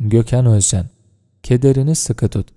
Gökhan Özcan Kederini sıkı tut.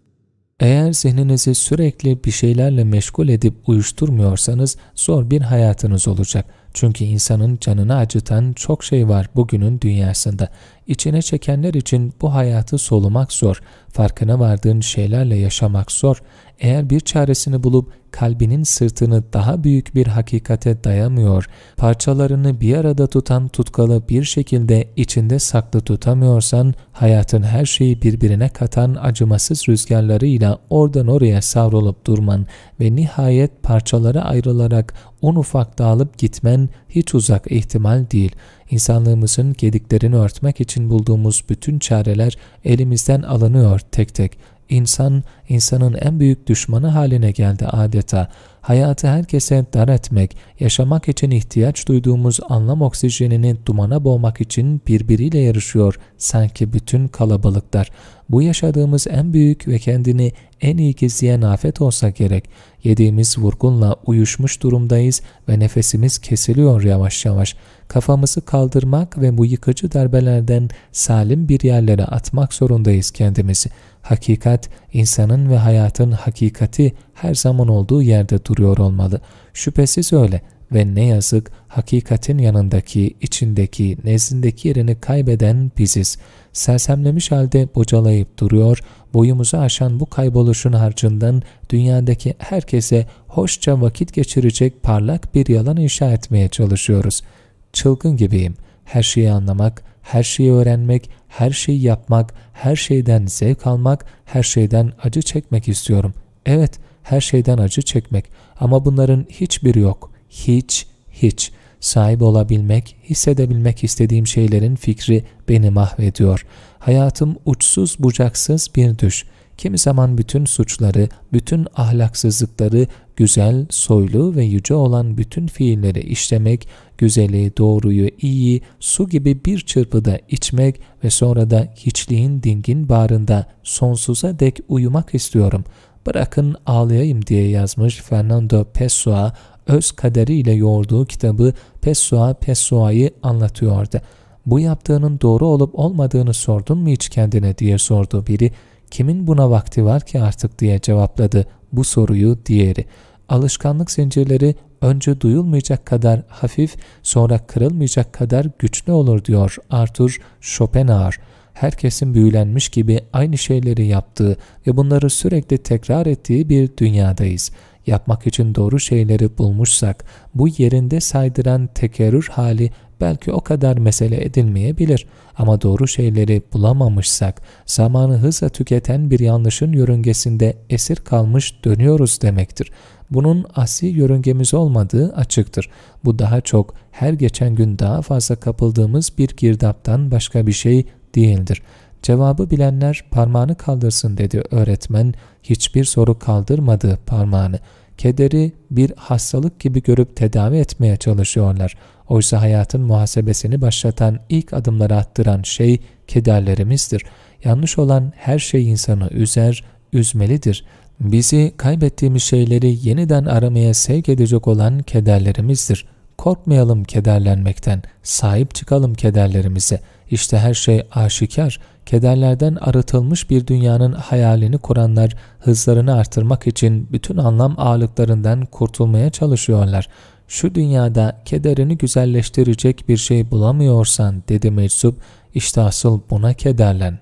Eğer zihninizi sürekli bir şeylerle meşgul edip uyuşturmuyorsanız zor bir hayatınız olacak. Çünkü insanın canını acıtan çok şey var bugünün dünyasında. İçine çekenler için bu hayatı solumak zor, farkına vardığın şeylerle yaşamak zor. Eğer bir çaresini bulup kalbinin sırtını daha büyük bir hakikate dayamıyor, parçalarını bir arada tutan tutkalı bir şekilde içinde saklı tutamıyorsan, hayatın her şeyi birbirine katan acımasız rüzgarlarıyla oradan oraya savrulup durman ve nihayet parçalara ayrılarak un ufak dağılıp gitmen hiç uzak ihtimal değil. İnsanlığımızın gediklerini örtmek için için bulduğumuz bütün çareler elimizden alınıyor tek tek. İnsan insanın en büyük düşmanı haline geldi adeta. Hayatı herkese dar etmek, yaşamak için ihtiyaç duyduğumuz anlam oksijenini dumana boğmak için birbiriyle yarışıyor sanki bütün kalabalıklar. Bu yaşadığımız en büyük ve kendini en iyi gizleyen afet olsa gerek. Yediğimiz vurgunla uyuşmuş durumdayız ve nefesimiz kesiliyor yavaş yavaş. Kafamızı kaldırmak ve bu yıkıcı darbelerden salim bir yerlere atmak zorundayız kendimizi. Hakikat insanın ve hayatın hakikati her zaman olduğu yerde duruyor olmalı. Şüphesiz öyle ve ne yazık hakikatin yanındaki, içindeki, nezdindeki yerini kaybeden biziz. Sersemlemiş halde bocalayıp duruyor, boyumuzu aşan bu kayboluşun harcından dünyadaki herkese hoşça vakit geçirecek parlak bir yalan inşa etmeye çalışıyoruz. Çılgın gibiyim. Her şeyi anlamak, her şeyi öğrenmek, her şeyi yapmak, her şeyden zevk almak, her şeyden acı çekmek istiyorum. Evet, her şeyden acı çekmek ama bunların hiçbir yok. Hiç, hiç. Sahip olabilmek, hissedebilmek istediğim şeylerin fikri beni mahvediyor. Hayatım uçsuz bucaksız bir düş.'' kimi zaman bütün suçları, bütün ahlaksızlıkları, güzel, soylu ve yüce olan bütün fiilleri işlemek, güzeli, doğruyu, iyi, su gibi bir çırpıda içmek ve sonra da hiçliğin dingin bağrında sonsuza dek uyumak istiyorum. Bırakın ağlayayım diye yazmış Fernando Pessoa, öz kaderiyle yoğurduğu kitabı Pessoa Pessoa'yı anlatıyordu. Bu yaptığının doğru olup olmadığını sordun mu hiç kendine diye sordu biri. Kimin buna vakti var ki artık diye cevapladı bu soruyu diğeri. Alışkanlık zincirleri önce duyulmayacak kadar hafif, sonra kırılmayacak kadar güçlü olur diyor Arthur Schopenhauer. Herkesin büyülenmiş gibi aynı şeyleri yaptığı ve bunları sürekli tekrar ettiği bir dünyadayız.'' Yapmak için doğru şeyleri bulmuşsak bu yerinde saydıran tekerrür hali belki o kadar mesele edilmeyebilir ama doğru şeyleri bulamamışsak zamanı hızla tüketen bir yanlışın yörüngesinde esir kalmış dönüyoruz demektir. Bunun asli yörüngemiz olmadığı açıktır. Bu daha çok her geçen gün daha fazla kapıldığımız bir girdaptan başka bir şey değildir. Cevabı bilenler parmağını kaldırsın dedi öğretmen. Hiçbir soru kaldırmadı parmağını. Kederi bir hastalık gibi görüp tedavi etmeye çalışıyorlar. Oysa hayatın muhasebesini başlatan ilk adımları attıran şey kederlerimizdir. Yanlış olan her şey insanı üzer, üzmelidir. Bizi kaybettiğimiz şeyleri yeniden aramaya sevk edecek olan kederlerimizdir. Korkmayalım kederlenmekten, sahip çıkalım kederlerimize. İşte her şey aşikar kederlerden arıtılmış bir dünyanın hayalini kuranlar hızlarını artırmak için bütün anlam ağırlıklarından kurtulmaya çalışıyorlar. Şu dünyada kederini güzelleştirecek bir şey bulamıyorsan dedi meczup, asıl buna kederlen.